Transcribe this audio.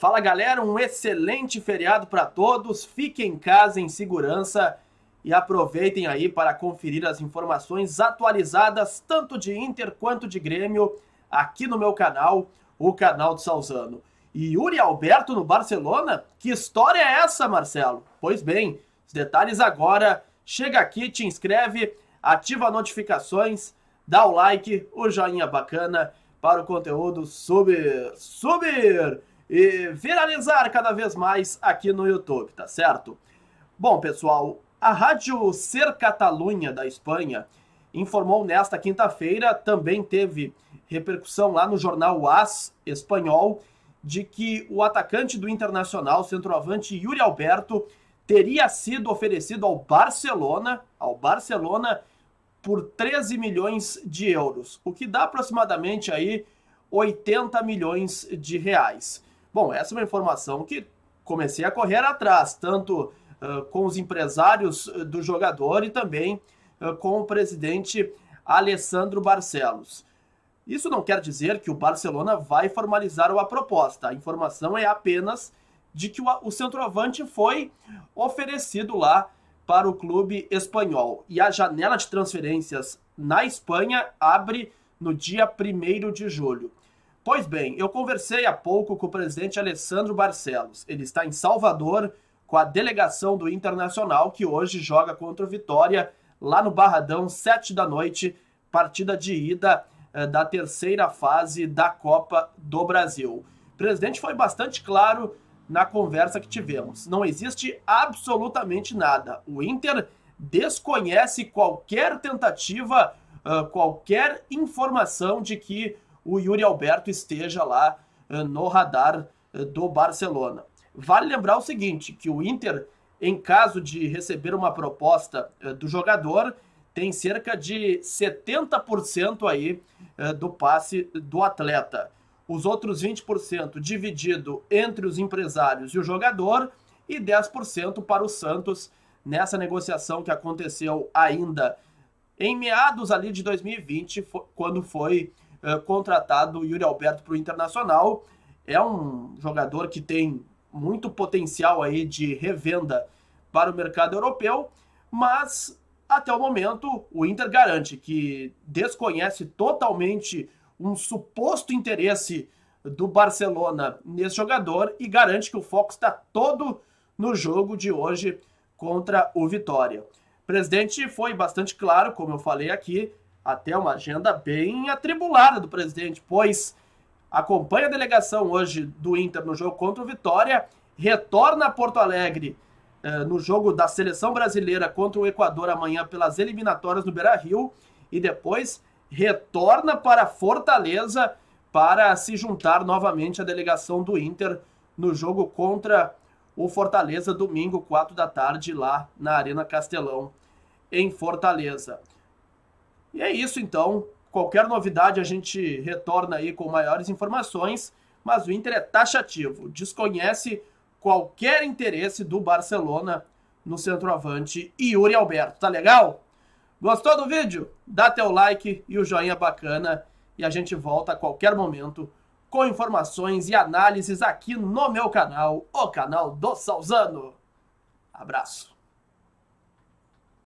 Fala galera, um excelente feriado para todos. Fiquem em casa em segurança e aproveitem aí para conferir as informações atualizadas tanto de Inter quanto de Grêmio aqui no meu canal, o canal de Salzano. E Yuri Alberto no Barcelona? Que história é essa, Marcelo? Pois bem, os detalhes agora. Chega aqui, te inscreve, ativa notificações, dá o like, o joinha bacana para o conteúdo subir, subir e viralizar cada vez mais aqui no YouTube, tá certo? Bom, pessoal, a Rádio Ser Catalunha da Espanha informou nesta quinta-feira, também teve repercussão lá no jornal AS espanhol, de que o atacante do Internacional, centroavante Yuri Alberto, teria sido oferecido ao Barcelona, ao Barcelona por 13 milhões de euros, o que dá aproximadamente aí 80 milhões de reais. Bom, essa é uma informação que comecei a correr atrás, tanto uh, com os empresários do jogador e também uh, com o presidente Alessandro Barcelos. Isso não quer dizer que o Barcelona vai formalizar uma proposta. A informação é apenas de que o, centroavante foi oferecido lá para o clube espanhol. E a janela de transferências na Espanha abre no dia 1 de julho. Pois bem, eu conversei há pouco com o presidente Alessandro Barcelos. Ele está em Salvador com a delegação do Internacional que hoje joga contra o Vitória lá no Barradão, sete da noite, partida de ida eh, da terceira fase da Copa do Brasil. O presidente foi bastante claro na conversa que tivemos. Não existe absolutamente nada. O Inter desconhece qualquer tentativa, uh, qualquer informação de que o Yuri Alberto esteja lá eh, no radar eh, do Barcelona. Vale lembrar o seguinte, que o Inter, em caso de receber uma proposta eh, do jogador, tem cerca de 70% aí do passe do atleta. Os outros 20% dividido entre os empresários e o jogador e 10% para o Santos nessa negociação que aconteceu ainda em meados ali de 2020, quando foi eh, contratado o Yuri Alberto para o Internacional. É um jogador que tem muito potencial aí de revenda para o mercado europeu, mas até o momento o Inter garante que desconhece totalmente um suposto interesse do Barcelona nesse jogador e garante que o foco está todo no jogo de hoje contra o Vitória. O presidente foi bastante claro, como eu falei aqui, até uma agenda bem atribulada do presidente, pois acompanha a delegação hoje do Inter no jogo contra o Vitória, retorna a Porto Alegre eh, no jogo da seleção brasileira contra o Equador amanhã pelas eliminatórias do Beira Rio e depois retorna para Fortaleza para se juntar novamente à delegação do Inter no jogo contra o Fortaleza, domingo, 4 da tarde, lá na Arena Castelão, em Fortaleza. E é isso então. Qualquer novidade a gente retorna aí com maiores informações, mas o Inter é taxativo, desconhece qualquer interesse do Barcelona no centroavante Yuri Alberto, tá legal? Gostou do vídeo? Dá teu like e o joinha bacana e a gente volta a qualquer momento com informações e análises aqui no meu canal, o canal do Salzano. Abraço.